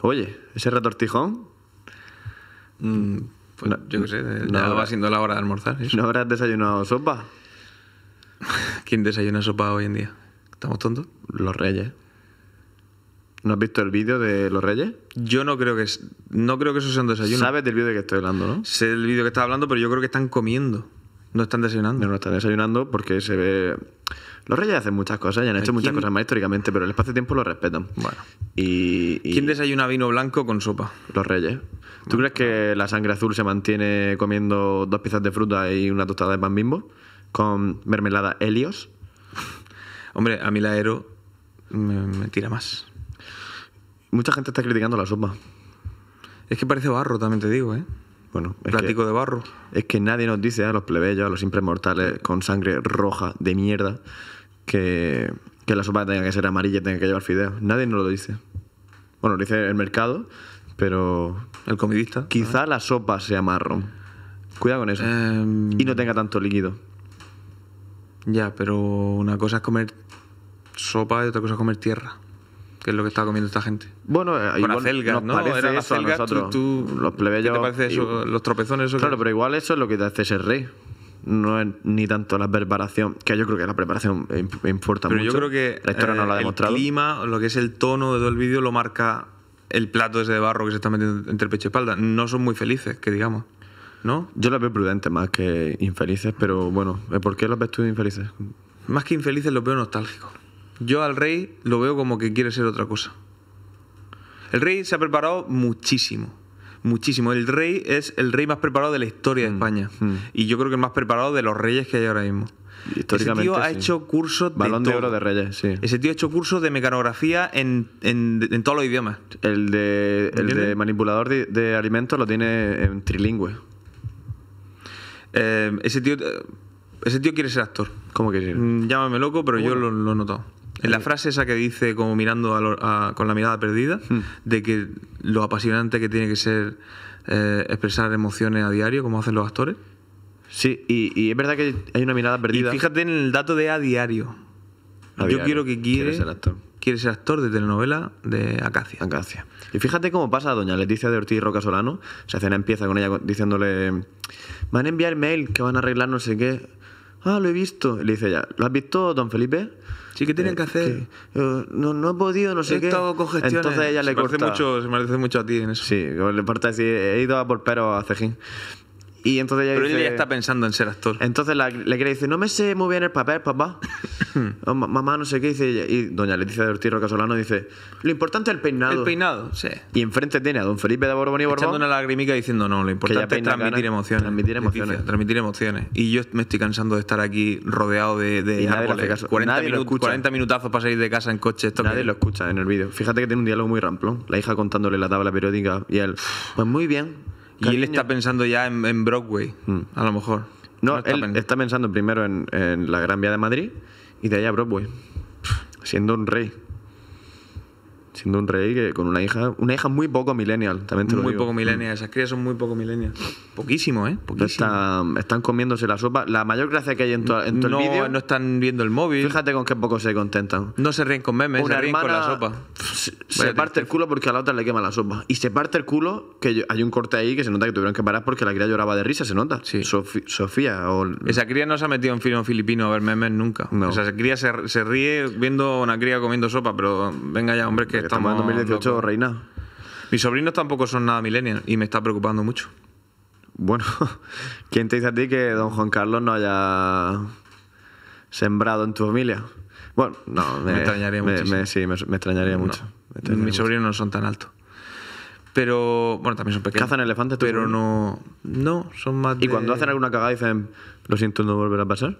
Oye, ese retortijón. Mm, pues yo qué sé, va siendo la hora de almorzar. ¿No habrás desayunado sopa? ¿Quién desayuna sopa hoy en día? ¿Estamos tontos? Los reyes. ¿No has visto el vídeo de los reyes? Yo no creo que no creo que eso sea un desayuno. Sabes del vídeo de que estoy hablando, ¿no? Sé del vídeo que estás hablando, pero yo creo que están comiendo. No están desayunando. No, están desayunando porque se ve. Los reyes hacen muchas cosas y han hecho muchas cosas más históricamente, pero el espacio-tiempo lo respetan. Bueno. Y, ¿Quién desayuna vino blanco con sopa? Los reyes. ¿Tú crees que la sangre azul se mantiene comiendo dos piezas de fruta y una tostada de pan bimbo? Con mermelada Helios. Hombre, a mí la Ero me tira más. Mucha gente está criticando la sopa. Es que parece barro, también te digo, ¿eh? Bueno, es de barro. Es que nadie nos dice a los plebeyos, a los simples mortales con sangre roja de mierda, que, la sopa tenga que ser amarilla, tenga que llevar fideos. Nadie nos lo dice. Bueno, lo dice el mercado, pero. El comidista. Quizá la sopa sea marrón. Cuidado con eso. Em, y no tenga tanto líquido. Ya, pero una cosa es comer sopa y otra cosa es comer tierra que es lo que está comiendo esta gente. Bueno, eh, Con ¿no? eso a nosotros. los plebeyos. ¿Qué te parece eso? Los tropezones, Claro, pero igual eso es lo que te hace ser rey. No es ni tanto la preparación, que yo creo que la preparación importa mucho. Pero yo creo que la historia eh, el clima, lo que es el tono de todo el vídeo, lo marca el plato ese de barro que se está metiendo entre pecho y espalda. No son muy felices, que digamos. ¿No? Yo los veo prudentes más que infelices, pero bueno, ¿por qué los ves tú infelices? Más que infelices los veo nostálgicos. Yo al rey lo veo como que quiere ser otra cosa. El rey se ha preparado muchísimo. Muchísimo. El rey es el rey más preparado de la historia de mm, España. Mm. Y yo creo que el más preparado de los reyes que hay ahora mismo. Ese tío ha hecho cursos de. Balón de oro de Reyes, sí. Ese tío ha hecho cursos de mecanografía en, todos los idiomas. El de, el de manipulador de, alimentos lo tiene en trilingüe. Eh, ese tío. Eh, ese tío quiere ser actor. ¿Cómo quiere? Mm, llámame loco, pero yo lo he notado. En la frase esa que dice, como mirando con la mirada perdida, hmm. de que lo apasionante que tiene que ser eh, expresar emociones a diario, como hacen los actores. Sí, y, es verdad que hay una mirada perdida. Y fíjate en el dato de a diario. Yo quiero que quiere, ser actor. Quiere ser actor de telenovela de Acacia. Acacia. Y fíjate cómo pasa a doña Leticia de Ortiz Roca Solano. Se sea, Cena empieza con ella diciéndole: van a enviar mail que van a arreglar no sé qué ah, lo he visto. Y le dice ya, ¿lo has visto, don Felipe? Sí, ¿qué tienen eh, que hacer? Eh, no, no, he podido, no sé he qué. Estado Entonces ella se le corta. Mucho, se merece mucho a ti en eso. Sí, le importa decir, he ido a por pero a Cejín. Y entonces ella ya está pensando en ser actor. Entonces la, quiere dice, no me sé muy bien el papel, papá. Oh, mamá, no sé qué. Dice, y doña Leticia de Ortiz Rocasolano dice, lo importante es el peinado. El peinado, sí. Y enfrente tiene a don Felipe de Borbón y Borbón. Echando una lagrimica diciendo, no, lo importante es transmitir emociones. Transmitir emociones. transmitir emociones. Y yo me estoy cansando de estar aquí rodeado de, Nadie 40, 40, minutazos para salir de casa en coche. nadie lo escucha en el vídeo. Fíjate que tiene un diálogo muy ramplón. La hija contándole la tabla periódica y él, pues muy bien y él está pensando ya en, Broadway, hmm. a lo mejor. No, está él pensando. está pensando primero en, la Gran Vía de Madrid y de allá Broadway, siendo un rey siendo un rey que con una hija, una hija muy poco millennial, también muy poco millennial, mm. esas crías son muy poco millennial. Poquísimo, ¿eh? Pues están, comiéndose la sopa. La mayor gracia que hay en todo el vídeo. No están viendo el móvil. Fíjate con qué poco se contentan. No se ríen con memes, una se ríen con la sopa. Se, parte el culo porque a la otra le quema la sopa. Y se parte el culo, que hay un corte ahí que se nota que tuvieron que parar porque la cría lloraba de risa, se nota. Sofía. O... Esa cría no se ha metido en filo filipino a ver memes nunca. O sea, esa cría se, se ríe viendo una cría comiendo sopa, pero venga ya, hombre, que estamos en 2018, reina. Mis sobrinos tampoco son nada millennials y me está preocupando mucho. Bueno, ¿quién te dice a ti que don Juan Carlos no haya sembrado en tu familia? Bueno, no, me, extrañaría me, sí, me, extrañaría mucho. mis sobrinos no son tan altos. Pero, bueno, también son pequeños. ¿Cazan elefantes? pero no, no, son más ¿Y cuando hacen alguna cagada dicen, lo siento, no volverá a pasar?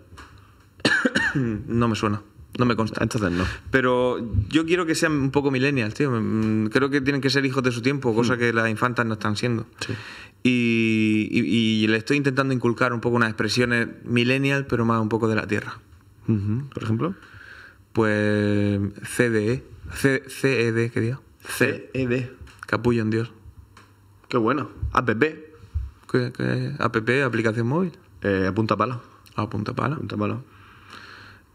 no me suena. No me consta. Entonces no. Pero yo quiero que sean un poco millennials, tío. Mm, creo que tienen que ser hijos de su tiempo, cosa mm. que las infantas no están siendo. Sí. Y, le estoy intentando inculcar un poco unas expresiones millennial, pero más un poco de la tierra. ¿Por ejemplo? Pues CDE. C CED, e. E ¿qué día? CED. Capullo en Dios. Qué bueno. App. ¿Qué, app aplicación móvil? Eh, apunta pala apunta pala Apunta pala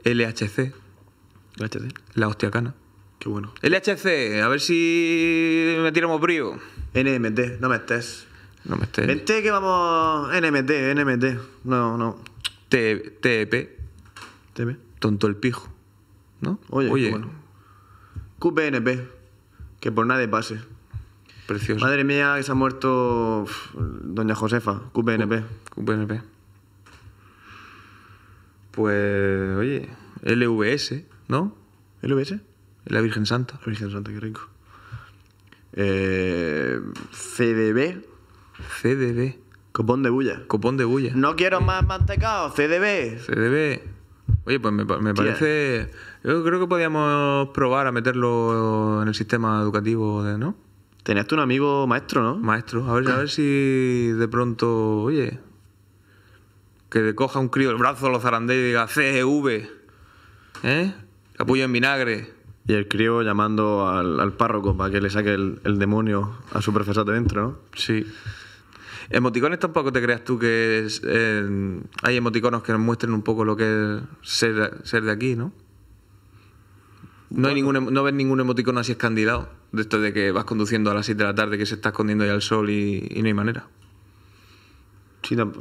LHC. LHC. La hostia cana. Qué bueno. LHC, a ver si me tiramos brío. NMT, no me estés. No me estés. Vente que vamos. NMT, NMT. No, no. TEP. TEP. Tonto el pijo. ¿No? Oye, Oye. Bueno. QPNP. Que por nadie pase. Precioso. Madre mía, que se ha muerto Doña Josefa, QPNP. QPNP. Pues, oye, LVS. ¿no? LVS. La Virgen Santa. La Virgen Santa, qué rico. Eh, CDB. CDB. Copón de bulla. Copón de bulla. No quiero más mantecado, CDB. CDB. Oye, pues me, parece. Yo creo que podíamos probar a meterlo en el sistema educativo, de, ¿no? Tenías tú un amigo maestro, ¿no? Maestro. A ver, si de pronto. Oye. Que coja un crío el brazo, los zarandés y diga CV. ¿Eh? Capullo en vinagre. Y el crío llamando al, párroco para que le saque el, demonio a su profesor de dentro, ¿no? Sí. Emoticones tampoco te creas tú que hay emoticonos que nos muestren un poco lo que es ser, de aquí, ¿no? No, hay ningún, no ves ningún emoticono así escandilado, de esto de que vas conduciendo a las 7 de la tarde, que se está escondiendo ya el sol y, no hay manera.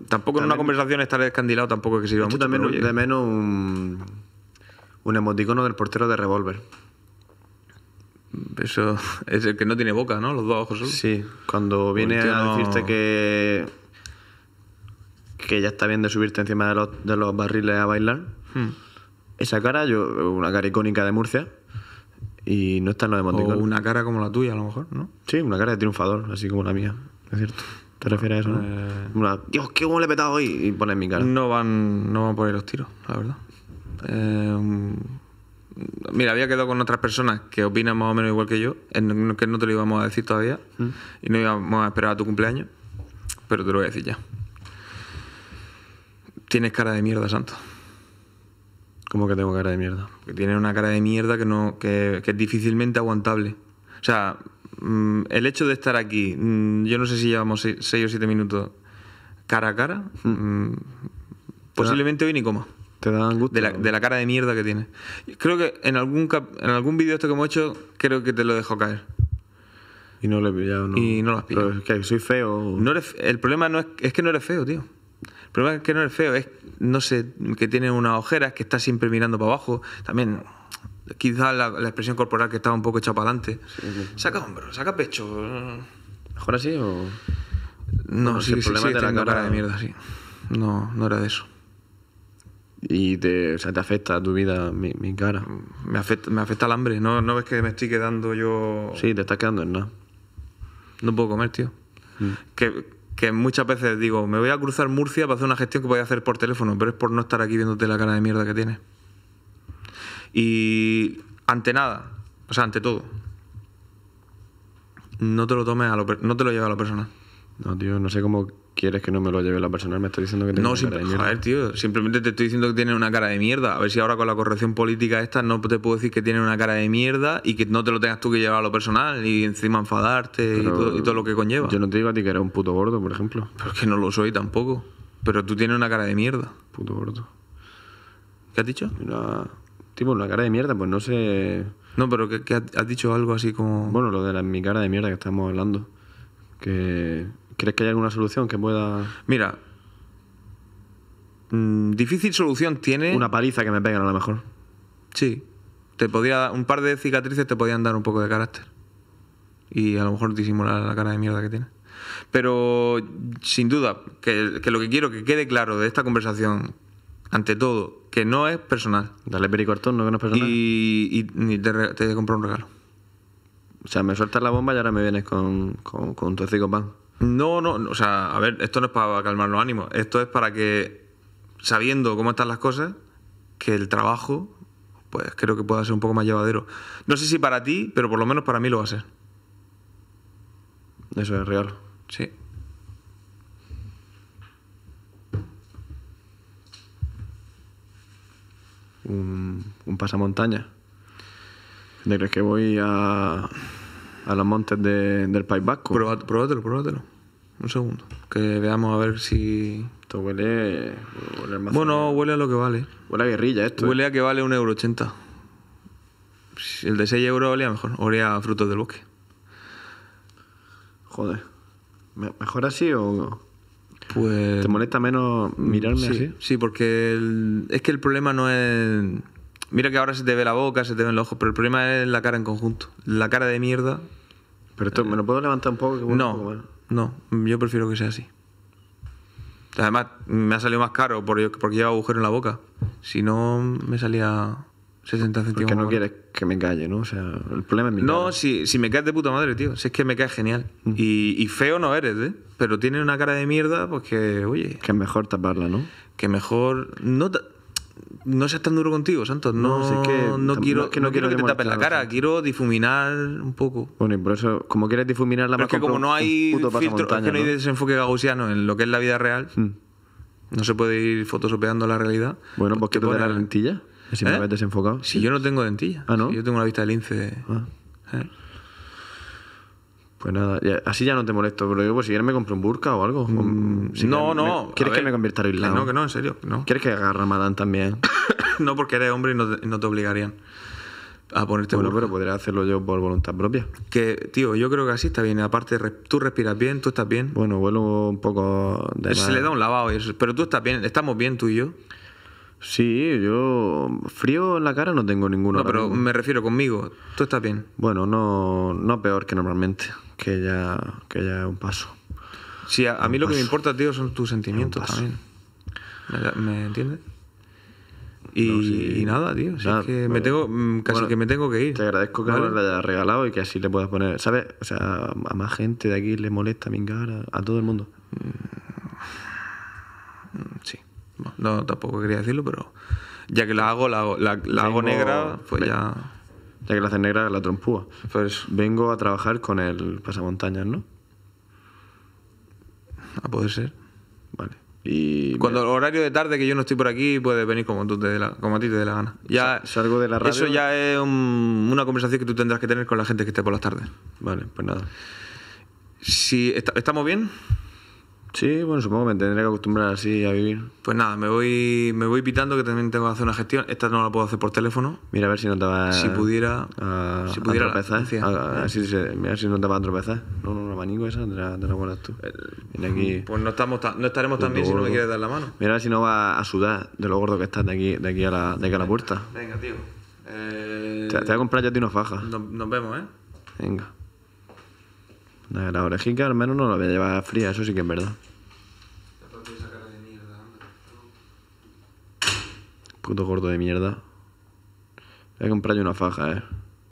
tampoco en una conversación estar escandilado tampoco es que sirva mucho. de menos un emoticono del portero de revólver. Eso es el que no tiene boca, ¿no? Los dos ojos. Sí, cuando pues viene a decirte que que ya está bien de subirte encima de los, de barriles a bailar. Hmm. Esa cara, yo una cara icónica de Murcia y no está en los emoticones. una cara como la tuya a lo mejor, ¿no? Sí, una cara de triunfador, así como la mía, es cierto. ¿Te refieres a eso? Eh. Dios, qué cómo le he petado hoy y pones mi cara. No van, no van los tiros, la verdad. Em, mira, había quedado con otras personas que opinan más o menos igual que yo, que no te lo íbamos a decir todavía mm. y no íbamos a esperar a tu cumpleaños, pero te lo voy a decir ya. Tienes cara de mierda, Santo. ¿Cómo que tengo cara de mierda? Que tienes una cara de mierda que, no, que, es difícilmente aguantable. O sea, mm, el hecho de estar aquí, mm, yo no sé si llevamos 6 o 7 minutos cara a cara, posiblemente hoy ni coma. Te dan gusto. De la, de la, cara de mierda que tiene. Creo que en algún, en algún vídeo esto que hemos hecho, creo que te lo dejo caer. Y no lo he pillado, ¿no? Y no lo has pillado. Pero es que soy feo. No eres, el problema no es, es que no eres feo, tío. El problema es que no eres feo, es, no sé, que tiene unas ojeras, que está siempre mirando para abajo. También, quizás la, la, expresión corporal que estaba un poco echada para adelante. Saca hombro, saca pecho. ¿Mejor así o.? No, si sí, el problema de la cara... de mierda, sí. No, no era de eso y te, te afecta a tu vida, mi, cara. Me afecta, me el hambre, ¿No, ves que me estoy quedando yo...? Sí, te estás quedando en nada. No puedo comer, tío. Mm. Que, muchas veces digo, me voy a cruzar Murcia para hacer una gestión que voy a hacer por teléfono, pero es por no estar aquí viéndote la cara de mierda que tienes. Y ante nada, o sea, ante todo, no te lo tomes no te lo lleves a la persona. No, tío, no sé cómo quieres que no me lo lleve la personal, me estás diciendo que tiene no, una cara de mierda. Joder, tío, simplemente te estoy diciendo que tiene una cara de mierda. A ver si ahora con la corrección política esta no te puedo decir que tiene una cara de mierda y que no te lo tengas tú que llevar a lo personal y encima enfadarte y todo, lo que conlleva. Yo no te digo a ti que eres un puto gordo, por ejemplo. Pero es que no lo soy tampoco. Pero tú tienes una cara de mierda. Puto gordo. ¿Qué has dicho? Una... Tipo, una cara de mierda, pues no sé... No, pero que, has dicho algo así como... Bueno, lo de mi cara de mierda que estamos hablando. Que ¿Crees que hay alguna solución que pueda...? Mira, mm, difícil solución tiene... Una paliza que me pegan a lo mejor. Sí. Te podría un par de cicatrices te podían dar un poco de carácter. Y a lo mejor disimular la cara de mierda que tienes. Pero sin duda, que, lo que quiero que quede claro de esta conversación, ante todo, que no es personal. Dale pericortón, no que no es personal. Y, te, te compro un regalo. O sea, me sueltas la bomba y ahora me vienes con, con, con pan. No, no, o sea, a ver, esto no es para calmar los ánimos, esto es para que, sabiendo cómo están las cosas, que el trabajo, pues creo que pueda ser un poco más llevadero. No sé si para ti, pero por lo menos para mí lo va a ser. Eso es real, sí. Un, pasamontaña. ¿De crees que voy a, a los montes del País Vasco? Pruébatelo, pruébatelo un segundo. Que veamos a ver si. Esto huele. bueno, huele a lo que vale. Huele a guerrilla esto. Huele eh. a que vale 1,80 euro. El de 6 euros olía mejor. Olía a frutos del bosque. Joder. ¿Mejor así o.? Pues. ¿Te molesta menos mirarme así? Sí, porque es que el problema no es. Mira que ahora se te ve la boca, se te ven los ojos, pero el problema es la cara en conjunto. La cara de mierda. Pero ¿me lo puedo levantar un poco? Que no, no, yo prefiero que sea así. Además, me ha salido más caro porque, lleva agujero en la boca. Si no, me salía 60 centímetros. Porque no quieres que me calle, ¿no? O sea, el problema es mi No, Si, si me caes de puta madre, tío. Si es que me caes genial. Y, feo no eres, ¿eh? Pero tiene una cara de mierda, pues que, oye... Que es mejor taparla, ¿no? Que mejor... No, no seas tan duro contigo, Santos. No, quiero, que, no, quiero, te tapes la cara, quiero difuminar un poco. Bueno, y por eso, como quieres difuminar la Pero es que como no hay filtro, es que no hay desenfoque gaussiano en lo que es la vida real, hmm. no se puede ir fotosopeando la realidad. Bueno, pues que tú te la lentilla. Si ¿Eh? desenfocado. Si yo no tengo dentilla. Ah, si yo tengo una vista de lince. Ah. ¿eh? Pues nada, así ya no te molesto, pero yo pues si quieres me compro un burka o algo. no, mm, no. ¿Quieres que me convierta a No, que no, en serio. No. ¿Quieres que haga ramadán también? no, porque eres hombre y no te, obligarían a ponerte bueno, pero podría hacerlo yo por voluntad propia. Que, tío, yo creo que así está bien. Aparte, tú respiras bien, tú estás bien. Bueno, vuelo un poco de... Se le da un lavado, pero tú estás bien, estamos bien tú y yo. Sí, yo frío en la cara no tengo ninguno. No, pero me refiero conmigo. Tú estás bien. Bueno, no, no peor que normalmente, que ya, que ya es un paso. Sí, a, mí lo que me importa, tío, son tus sentimientos también. ¿Me, entiendes? Y, nada, tío. es que me tengo, mm, casi que me tengo que ir. Te agradezco que ¿vale? lo hayas regalado y que así le puedas poner. ¿Sabes? O sea, a más gente de aquí le molesta mi cara, a todo el mundo. Mm, mm, sí no, tampoco quería decirlo, pero ya que la hago, la, negra, pues ya... Ya que la haces negra, la trompúa. Pues Vengo a trabajar con el pasamontañas, ¿no? A ah, poder ser. Vale. Y Cuando el horario de tarde que yo no estoy por aquí, puedes venir como, tú te de la, a ti te dé la gana. Ya, Salgo de la radio. Eso ya es una conversación que tú tendrás que tener con la gente que esté por las tardes. Vale, pues nada. Si, ¿Estamos bien? Sí, bueno, supongo que me tendré que acostumbrar así a vivir. Pues nada, me voy, me voy pitando que también tengo que hacer una gestión. Esta no la puedo hacer por teléfono. Mira a ver si no te va Si pudiera. A, si pudiera. A tropezar. si, mira si no te va a tropezar. No, no, un abanico esa, te la, te guardas tú. Mira aquí. Pues no, estamos no estaremos tan bien si no me quieres dar la mano. Mira a ver si no va a sudar de lo gordo que estás de aquí, de aquí, a, la, de aquí a la puerta. Venga, tío. Eh... Te, voy a comprar ya a ti una faja. nos vemos, ¿eh? Venga. La orejica al menos no la voy a llevar fría, eso sí que es verdad. Puto gordo de mierda. Voy a comprarle una faja, eh.